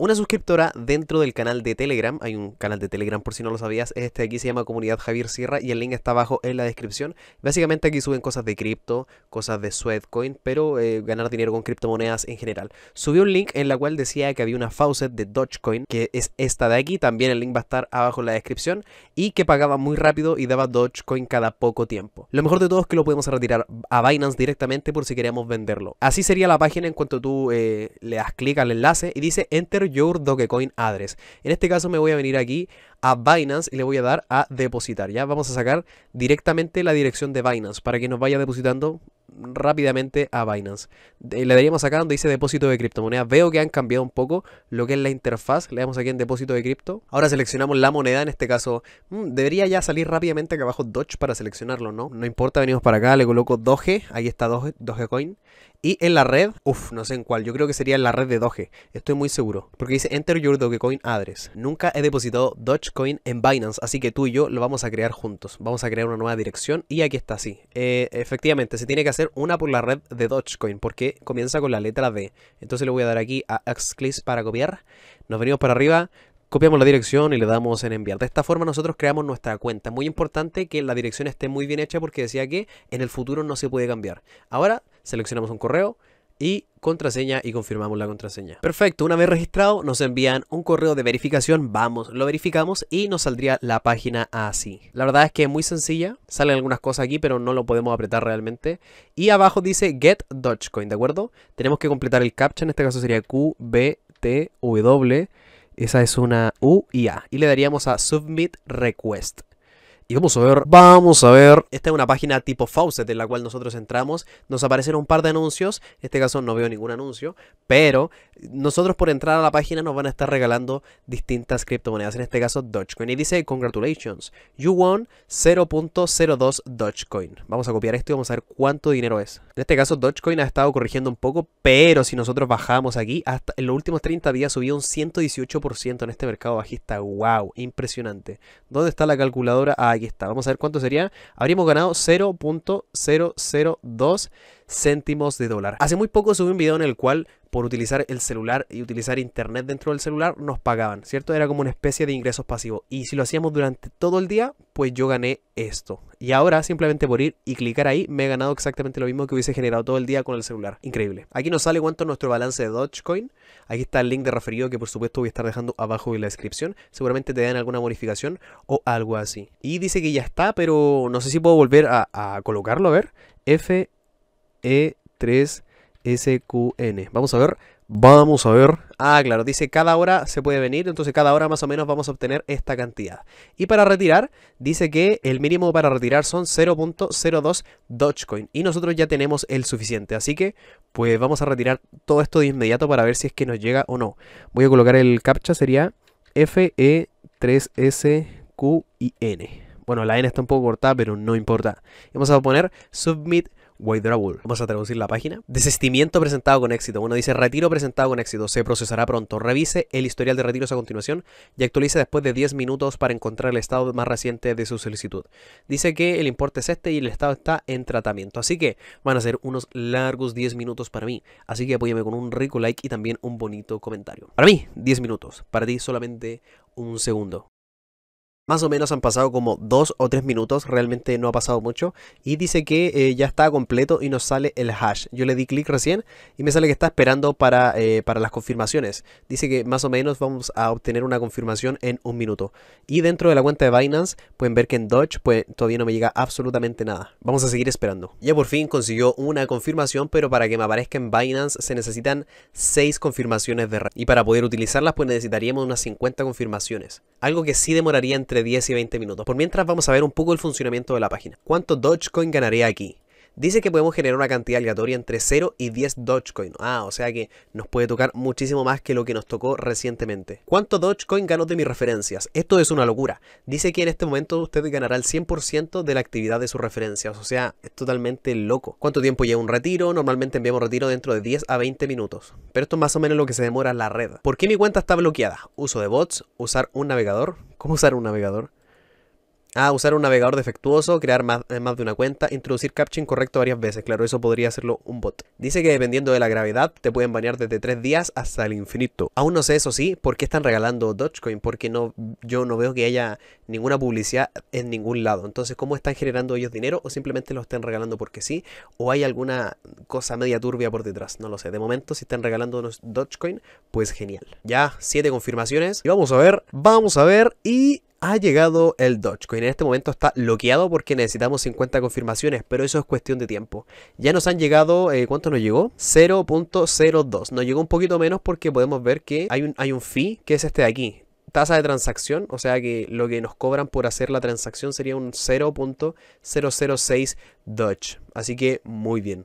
una suscriptora dentro del canal de Telegram. Hay un canal de Telegram por si no lo sabías. Este de aquí se llama Comunidad Javier Sierra y el link está abajo en la descripción. Básicamente aquí suben cosas de cripto, cosas de Sweatcoin, pero eh, ganar dinero con criptomonedas en general. Subió un link en la cual decía que había una faucet de Dogecoin, que es esta de aquí. También el link va a estar abajo en la descripción. Y que pagaba muy rápido y daba Dogecoin cada poco tiempo. Lo mejor de todo es que lo podemos retirar a Binance directamente por si queríamos venderlo. Así sería la página en cuanto tú eh, le das clic al enlace y dice Enter your Dogecoin address. En este caso me voy a venir aquí a Binance y le voy a dar a depositar. Ya vamos a sacar directamente la dirección de Binance para que nos vaya depositando rápidamente a Binance. Le daríamos acá donde dice depósito de criptomonedas. Veo que han cambiado un poco lo que es la interfaz. Le damos aquí en depósito de cripto. Ahora seleccionamos la moneda. En este caso, mm, debería ya salir rápidamente acá abajo Doge para seleccionarlo, ¿no? No importa, venimos para acá. Le coloco Doge. Ahí está Dogecoin. Y en la red, uff, no sé en cuál. Yo creo que sería en la red de Doge. Estoy muy seguro. Porque dice Enter your Dogecoin address. Nunca he depositado Dogecoin en Binance. Así que tú y yo lo vamos a crear juntos. Vamos a crear una nueva dirección. Y aquí está, así. Eh, efectivamente, se tiene que hacer una por la red de Dogecoin porque comienza con la letra D. Entonces le voy a dar aquí a Axclis para copiar. Nos venimos para arriba, copiamos la dirección y le damos en enviar. De esta forma nosotros creamos nuestra cuenta. Muy importante que la dirección esté muy bien hecha porque decía que en el futuro no se puede cambiar. Ahora seleccionamos un correo y contraseña y confirmamos la contraseña. Perfecto, una vez registrado nos envían un correo de verificación, vamos, lo verificamos y nos saldría la página así. La verdad es que es muy sencilla, salen algunas cosas aquí pero no lo podemos apretar realmente. Y abajo dice Get Dogecoin, ¿de acuerdo? Tenemos que completar el captcha, en este caso sería q w Esa es una U y A. Y le daríamos a Submit Request. Y vamos a ver, vamos a ver. Esta es una página tipo Faucet en la cual nosotros entramos. Nos aparecen un par de anuncios. En este caso no veo ningún anuncio. Pero nosotros por entrar a la página nos van a estar regalando distintas criptomonedas. En este caso Dogecoin. Y dice, congratulations, you won 0.02 Dogecoin. Vamos a copiar esto y vamos a ver cuánto dinero es. En este caso Dogecoin ha estado corrigiendo un poco. Pero si nosotros bajamos aquí, hasta en los últimos 30 días subió un 118% en este mercado bajista. ¡Wow! Impresionante. ¿Dónde está la calculadora? Ah, aquí está. Vamos a ver cuánto sería. Habríamos ganado 0.002 céntimos de dólar. Hace muy poco subí un video en el cual por utilizar el celular y utilizar internet dentro del celular, nos pagaban, ¿cierto? Era como una especie de ingresos pasivos. Y si lo hacíamos durante todo el día, pues yo gané esto. Y ahora, simplemente por ir y clicar ahí, me he ganado exactamente lo mismo que hubiese generado todo el día con el celular. Increíble. Aquí nos sale cuánto nuestro balance de Dogecoin. Aquí está el link de referido que, por supuesto, voy a estar dejando abajo en la descripción. Seguramente te dan alguna bonificación o algo así. Y dice que ya está, pero no sé si puedo volver a, a colocarlo. A ver. F, E, 3, SQN. Vamos a ver. Vamos a ver. Ah, claro, dice cada hora se puede venir, entonces cada hora más o menos vamos a obtener esta cantidad. Y para retirar, dice que el mínimo para retirar son 0.02 Dogecoin. Y nosotros ya tenemos el suficiente, así que pues vamos a retirar todo esto de inmediato para ver si es que nos llega o no. Voy a colocar el captcha, sería FE3SQIN. Bueno, la N está un poco cortada, pero no importa. Vamos a poner submit Withdrawal. Vamos a traducir la página. Desistimiento presentado con éxito. Bueno, dice retiro presentado con éxito. Se procesará pronto. Revise el historial de retiros a continuación y actualice después de 10 minutos para encontrar el estado más reciente de su solicitud. Dice que el importe es este y el estado está en tratamiento. Así que van a ser unos largos 10 minutos para mí. Así que apóyame con un rico like y también un bonito comentario. Para mí, 10 minutos. Para ti, solamente un segundo. Más o menos han pasado como dos o tres minutos, realmente no ha pasado mucho. Y dice que eh, ya está completo y nos sale el hash. Yo le di clic recién y me sale que está esperando para, eh, para las confirmaciones. Dice que más o menos vamos a obtener una confirmación en un minuto. Y dentro de la cuenta de Binance pueden ver que en Dodge pues, todavía no me llega absolutamente nada. Vamos a seguir esperando. Ya por fin consiguió una confirmación, pero para que me aparezca en Binance se necesitan seis confirmaciones de RAM. Y para poder utilizarlas pues necesitaríamos unas 50 confirmaciones. Algo que sí demoraría en entre 10 y 20 minutos. Por mientras vamos a ver un poco el funcionamiento de la página. ¿Cuánto Dogecoin ganaría aquí? Dice que podemos generar una cantidad aleatoria entre 0 y 10 Dogecoin. Ah, o sea que nos puede tocar muchísimo más que lo que nos tocó recientemente. ¿Cuánto Dogecoin ganó de mis referencias? Esto es una locura. Dice que en este momento usted ganará el 100% de la actividad de sus referencias. O sea, es totalmente loco. ¿Cuánto tiempo lleva un retiro? Normalmente enviamos retiro dentro de 10 a 20 minutos. Pero esto es más o menos lo que se demora en la red. ¿Por qué mi cuenta está bloqueada? ¿Uso de bots? ¿Usar un navegador? cómo usar un navegador Ah, usar un navegador defectuoso, crear más, eh, más, de una cuenta, introducir caption correcto varias veces. Claro, eso podría hacerlo un bot. Dice que dependiendo de la gravedad, te pueden banear desde tres días hasta el infinito. Aún no sé, eso sí, por qué están regalando Dogecoin, porque no, yo no veo que haya ninguna publicidad en ningún lado. Entonces, ¿cómo están generando ellos dinero? ¿O simplemente lo están regalando porque sí? ¿O hay alguna cosa media turbia por detrás? No lo sé. De momento, si están regalando unos Dogecoin, pues genial. Ya, siete confirmaciones. Y vamos a ver, vamos a ver. Y ha llegado el Dogecoin. En este momento está bloqueado porque necesitamos 50 confirmaciones, pero eso es cuestión de tiempo. Ya nos han llegado, eh, ¿cuánto nos llegó? 0.02. Nos llegó un poquito menos porque podemos ver que hay un, hay un fee que es este de aquí tasa de transacción, o sea que lo que nos cobran por hacer la transacción sería un 0.006 Dodge. Así que muy bien.